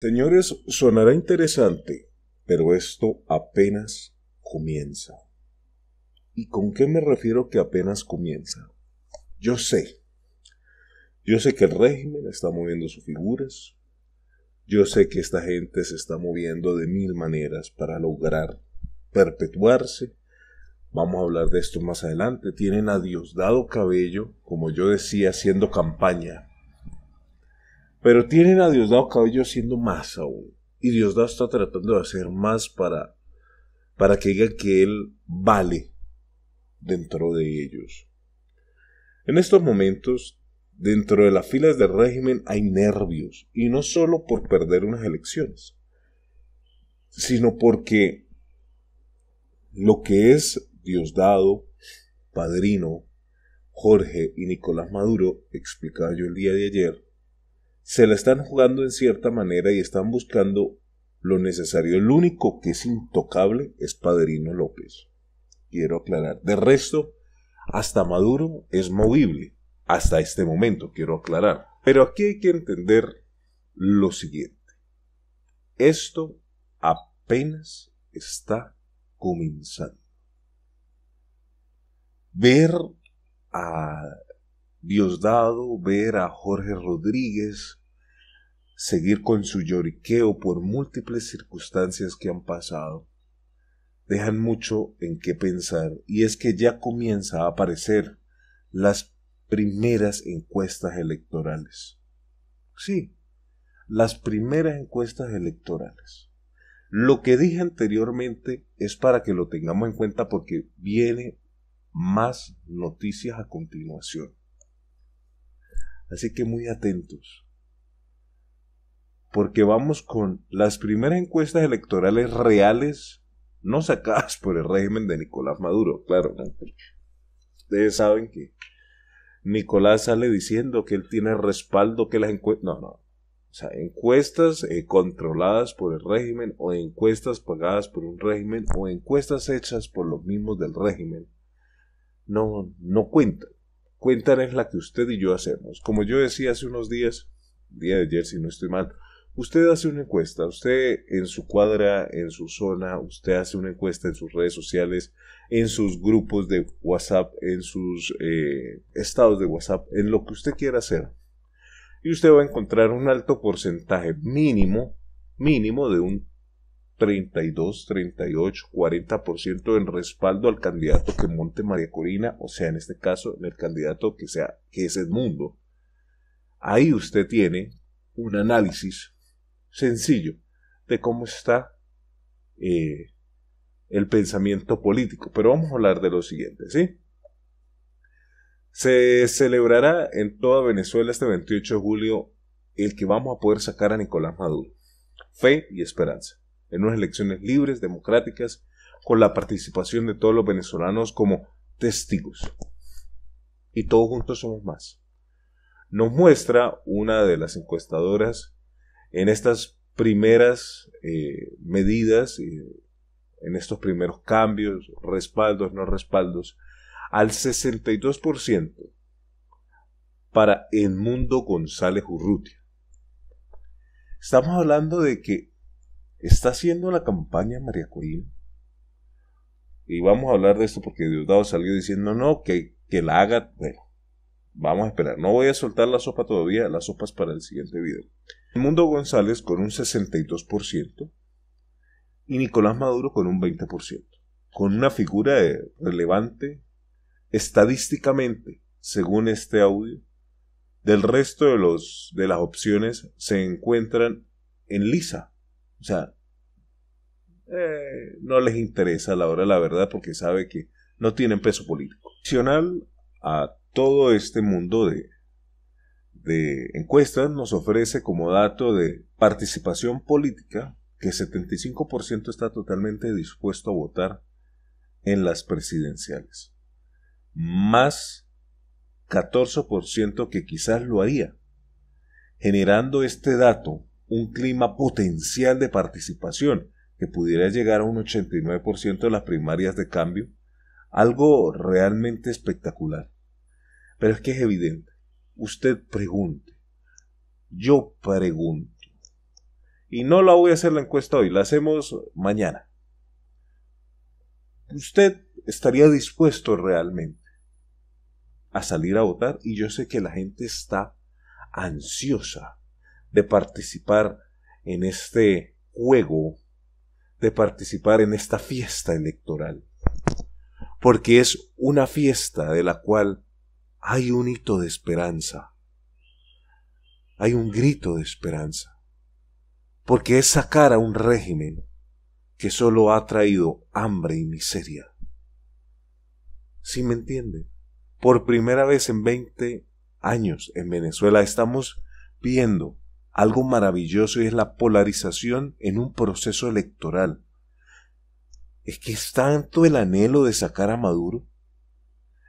Señores, sonará interesante, pero esto apenas comienza. ¿Y con qué me refiero que apenas comienza? Yo sé. Yo sé que el régimen está moviendo sus figuras. Yo sé que esta gente se está moviendo de mil maneras para lograr perpetuarse. Vamos a hablar de esto más adelante. Tienen a dado Cabello, como yo decía, haciendo campaña pero tienen a Diosdado Cabello haciendo más aún. Y Diosdado está tratando de hacer más para, para que digan que él vale dentro de ellos. En estos momentos, dentro de las filas del régimen hay nervios, y no solo por perder unas elecciones, sino porque lo que es Diosdado, Padrino, Jorge y Nicolás Maduro, explicaba yo el día de ayer, se la están jugando en cierta manera y están buscando lo necesario. El único que es intocable es Padrino López. Quiero aclarar. De resto, hasta Maduro es movible. Hasta este momento, quiero aclarar. Pero aquí hay que entender lo siguiente. Esto apenas está comenzando. Ver a Diosdado, ver a Jorge Rodríguez, seguir con su lloriqueo por múltiples circunstancias que han pasado, dejan mucho en qué pensar, y es que ya comienza a aparecer las primeras encuestas electorales. Sí, las primeras encuestas electorales. Lo que dije anteriormente es para que lo tengamos en cuenta porque viene más noticias a continuación. Así que muy atentos porque vamos con las primeras encuestas electorales reales, no sacadas por el régimen de Nicolás Maduro, claro. Ustedes saben que Nicolás sale diciendo que él tiene respaldo, que las encuestas... No, no. O sea, encuestas eh, controladas por el régimen o encuestas pagadas por un régimen o encuestas hechas por los mismos del régimen. No, no cuentan. Cuentan es la que usted y yo hacemos. Como yo decía hace unos días, día de ayer si no estoy mal, Usted hace una encuesta, usted en su cuadra, en su zona, usted hace una encuesta en sus redes sociales, en sus grupos de WhatsApp, en sus eh, estados de WhatsApp, en lo que usted quiera hacer. Y usted va a encontrar un alto porcentaje mínimo, mínimo de un 32, 38, 40% en respaldo al candidato que monte María Corina, o sea, en este caso, en el candidato que sea, que es Edmundo. Ahí usted tiene un análisis sencillo de cómo está eh, el pensamiento político. Pero vamos a hablar de lo siguiente, ¿sí? Se celebrará en toda Venezuela este 28 de julio el que vamos a poder sacar a Nicolás Maduro. Fe y esperanza. En unas elecciones libres, democráticas, con la participación de todos los venezolanos como testigos. Y todos juntos somos más. Nos muestra una de las encuestadoras en estas primeras eh, medidas, en estos primeros cambios, respaldos, no respaldos, al 62% para el mundo González Urrutia. Estamos hablando de que está haciendo la campaña María Corina. Y vamos a hablar de esto porque Diosdado salió diciendo no, que, que la haga. Bueno, Vamos a esperar. No voy a soltar la sopa todavía. las sopas para el siguiente video. El mundo González con un 62% y Nicolás Maduro con un 20%. Con una figura relevante estadísticamente, según este audio, del resto de, los, de las opciones se encuentran en lisa. O sea, eh, no les interesa a la hora la verdad porque sabe que no tienen peso político. Adicional a todo este mundo de, encuestas nos ofrece como dato de participación política que 75% está totalmente dispuesto a votar en las presidenciales, más 14% que quizás lo haría, generando este dato un clima potencial de participación que pudiera llegar a un 89% de las primarias de cambio, algo realmente espectacular. Pero es que es evidente. Usted pregunte. Yo pregunto. Y no la voy a hacer la encuesta hoy, la hacemos mañana. Usted estaría dispuesto realmente a salir a votar y yo sé que la gente está ansiosa de participar en este juego, de participar en esta fiesta electoral, porque es una fiesta de la cual hay un hito de esperanza. Hay un grito de esperanza. Porque es sacar a un régimen que solo ha traído hambre y miseria. ¿Sí me entiende? Por primera vez en 20 años en Venezuela estamos viendo algo maravilloso y es la polarización en un proceso electoral. Es que es tanto el anhelo de sacar a Maduro.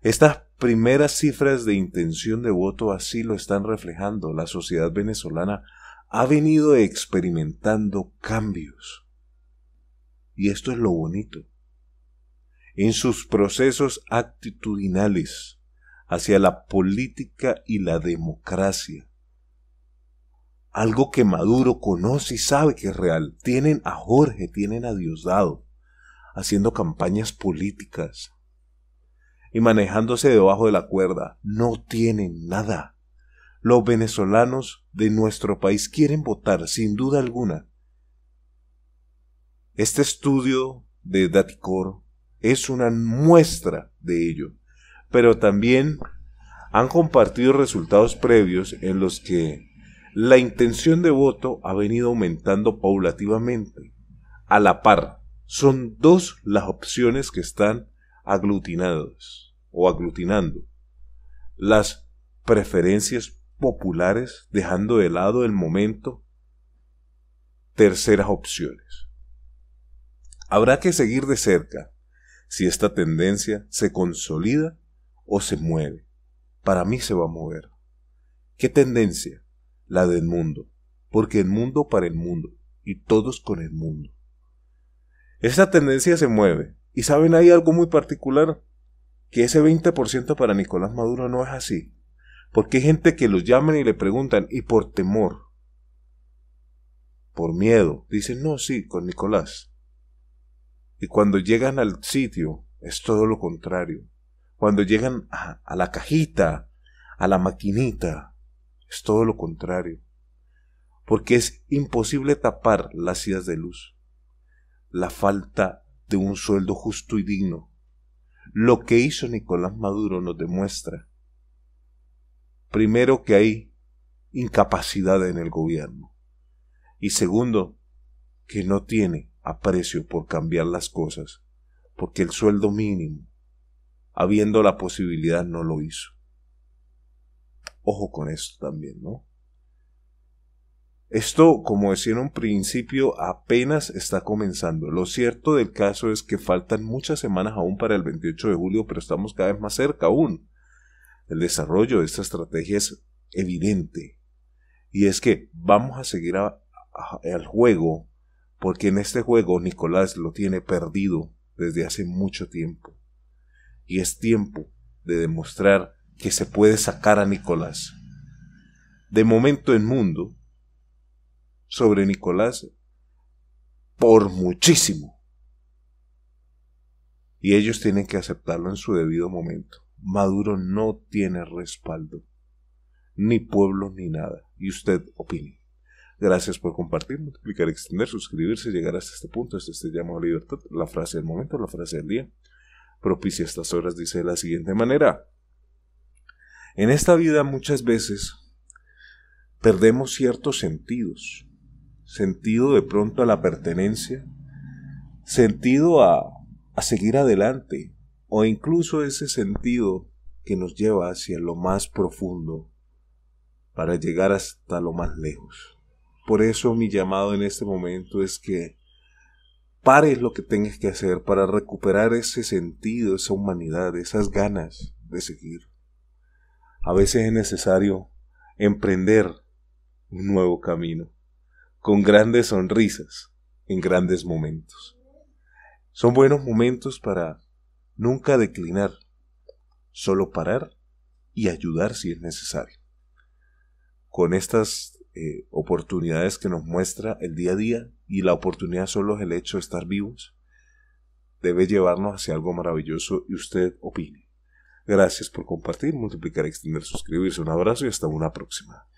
Estas primeras cifras de intención de voto así lo están reflejando. La sociedad venezolana ha venido experimentando cambios. Y esto es lo bonito. En sus procesos actitudinales hacia la política y la democracia. Algo que Maduro conoce y sabe que es real. Tienen a Jorge, tienen a Diosdado, haciendo campañas políticas, y manejándose debajo de la cuerda. No tienen nada. Los venezolanos de nuestro país quieren votar, sin duda alguna. Este estudio de Daticor es una muestra de ello, pero también han compartido resultados previos en los que la intención de voto ha venido aumentando paulativamente, a la par. Son dos las opciones que están aglutinados o aglutinando las preferencias populares dejando de lado el momento terceras opciones. Habrá que seguir de cerca si esta tendencia se consolida o se mueve. Para mí se va a mover. ¿Qué tendencia? La del mundo. Porque el mundo para el mundo y todos con el mundo. Esta tendencia se mueve, y saben, hay algo muy particular, que ese 20% para Nicolás Maduro no es así, porque hay gente que los llaman y le preguntan, y por temor, por miedo, dicen, no, sí, con Nicolás. Y cuando llegan al sitio, es todo lo contrario. Cuando llegan a, la cajita, a la maquinita, es todo lo contrario. Porque es imposible tapar las sillas de luz, la falta de un sueldo justo y digno. Lo que hizo Nicolás Maduro nos demuestra, primero, que hay incapacidad en el gobierno y segundo, que no tiene aprecio por cambiar las cosas, porque el sueldo mínimo, habiendo la posibilidad, no lo hizo. Ojo con esto también, ¿no? Esto, como decía en un principio, apenas está comenzando. Lo cierto del caso es que faltan muchas semanas aún para el 28 de julio, pero estamos cada vez más cerca aún. El desarrollo de esta estrategia es evidente. Y es que vamos a seguir al juego, porque en este juego Nicolás lo tiene perdido desde hace mucho tiempo. Y es tiempo de demostrar que se puede sacar a Nicolás. De momento en mundo, sobre Nicolás por muchísimo. Y ellos tienen que aceptarlo en su debido momento. Maduro no tiene respaldo, ni pueblo, ni nada. Y usted opine. Gracias por compartir, multiplicar, extender, suscribirse, llegar hasta este punto, hasta este, este llamado a libertad. La frase del momento, la frase del día, propicia estas horas, dice de la siguiente manera. En esta vida muchas veces perdemos ciertos sentidos sentido de pronto a la pertenencia, sentido a, seguir adelante, o incluso ese sentido que nos lleva hacia lo más profundo para llegar hasta lo más lejos. Por eso mi llamado en este momento es que pares lo que tengas que hacer para recuperar ese sentido, esa humanidad, esas ganas de seguir. A veces es necesario emprender un nuevo camino con grandes sonrisas en grandes momentos. Son buenos momentos para nunca declinar, solo parar y ayudar si es necesario. Con estas eh, oportunidades que nos muestra el día a día y la oportunidad solo es el hecho de estar vivos, debe llevarnos hacia algo maravilloso y usted opine. Gracias por compartir, multiplicar, extender, suscribirse. Un abrazo y hasta una próxima.